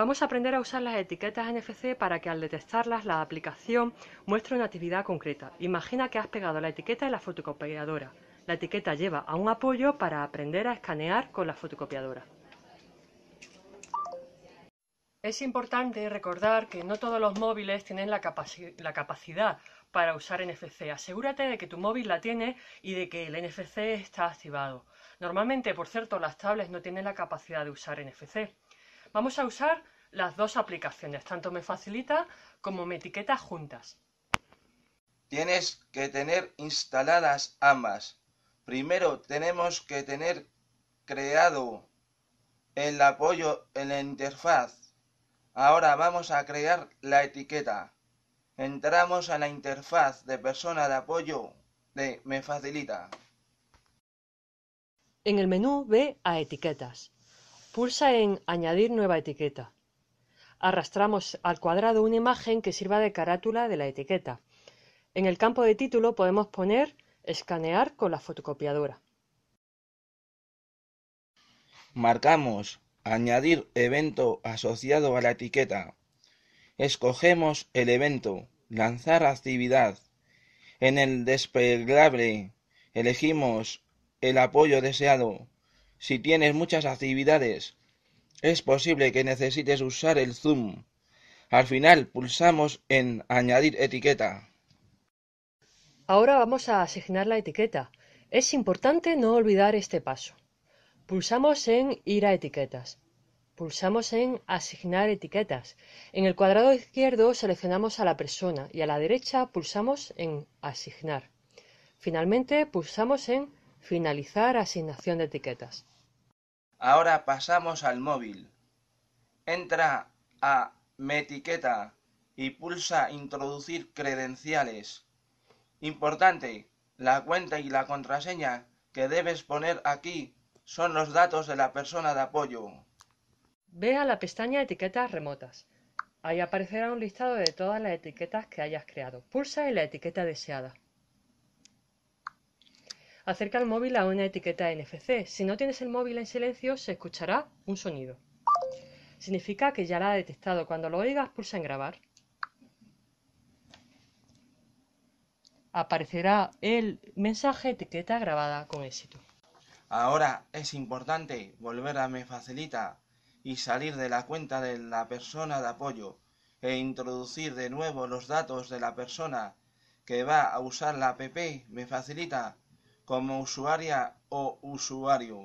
Vamos a aprender a usar las etiquetas NFC para que al detectarlas la aplicación muestre una actividad concreta. Imagina que has pegado la etiqueta en la fotocopiadora. La etiqueta lleva a un apoyo para aprender a escanear con la fotocopiadora. Es importante recordar que no todos los móviles tienen la, la capacidad para usar NFC. Asegúrate de que tu móvil la tiene y de que el NFC está activado. Normalmente, por cierto, las tablets no tienen la capacidad de usar NFC. Vamos a usar las dos aplicaciones, tanto me facilita como me etiqueta juntas. Tienes que tener instaladas ambas. Primero tenemos que tener creado el apoyo en la interfaz. Ahora vamos a crear la etiqueta. Entramos a la interfaz de persona de apoyo de Me Facilita. En el menú ve a etiquetas. Pulsa en "Añadir nueva etiqueta". Arrastramos al cuadrado una imagen que sirva de carátula de la etiqueta. En el campo de título podemos poner "Escanear con la fotocopiadora". Marcamos "Añadir evento asociado a la etiqueta". Escogemos el evento "Lanzar actividad". En el desplegable elegimos el apoyo deseado si tienes muchas actividades, es posible que necesites usar el zoom. Al final pulsamos en Añadir etiqueta. Ahora vamos a asignar la etiqueta. Es importante no olvidar este paso. Pulsamos en Ir a etiquetas. Pulsamos en Asignar etiquetas. En el cuadrado izquierdo seleccionamos a la persona y a la derecha pulsamos en Asignar. Finalmente pulsamos en Finalizar asignación de etiquetas. Ahora pasamos al móvil. Entra a etiqueta y pulsa Introducir credenciales. Importante, la cuenta y la contraseña que debes poner aquí son los datos de la persona de apoyo. Ve a la pestaña Etiquetas remotas. Ahí aparecerá un listado de todas las etiquetas que hayas creado. Pulsa en la etiqueta deseada. Acerca el móvil a una etiqueta NFC. Si no tienes el móvil en silencio, se escuchará un sonido. Significa que ya la ha detectado. Cuando lo oigas, pulsa en grabar. Aparecerá el mensaje etiqueta grabada con éxito. Ahora es importante volver a Me Facilita y salir de la cuenta de la persona de apoyo e introducir de nuevo los datos de la persona que va a usar la app Me Facilita como usuaria o usuario.